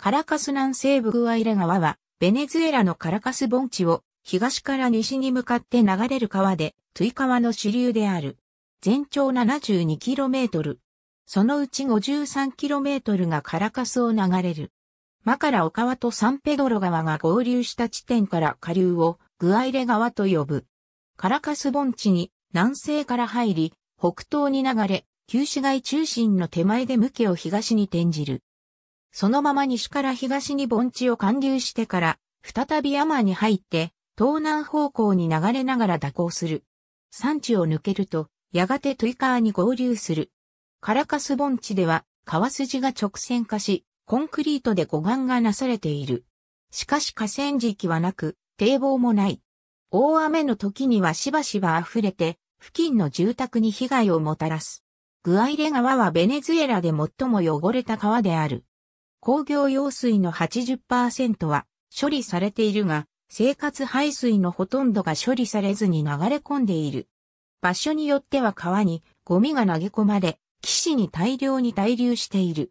カラカス南西部グアイレ川は、ベネズエラのカラカス盆地を東から西に向かって流れる川で、トゥイ川の支流である。全長 72km。そのうち 53km がカラカスを流れる。マカラオ川とサンペドロ川が合流した地点から下流をグアイレ川と呼ぶ。カラカス盆地に南西から入り、北東に流れ、旧市街中心の手前で向けを東に転じる。そのまま西から東に盆地を貫流してから、再び山に入って、東南方向に流れながら蛇行する。山地を抜けると、やがてトイカーに合流する。カラカス盆地では、川筋が直線化し、コンクリートで護岸がなされている。しかし河川敷はなく、堤防もない。大雨の時にはしばしば溢れて、付近の住宅に被害をもたらす。グアイレ川はベネズエラで最も汚れた川である。工業用水の80%は処理されているが、生活排水のほとんどが処理されずに流れ込んでいる。場所によっては川にゴミが投げ込まれ、岸に大量に滞留している。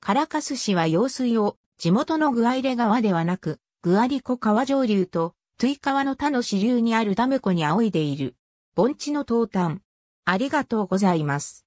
カラカス市は用水を地元のグアイレ川ではなく、グアリコ川上流とトゥイ川の他の支流にあるダム湖に仰いでいる。盆地の東端。ありがとうございます。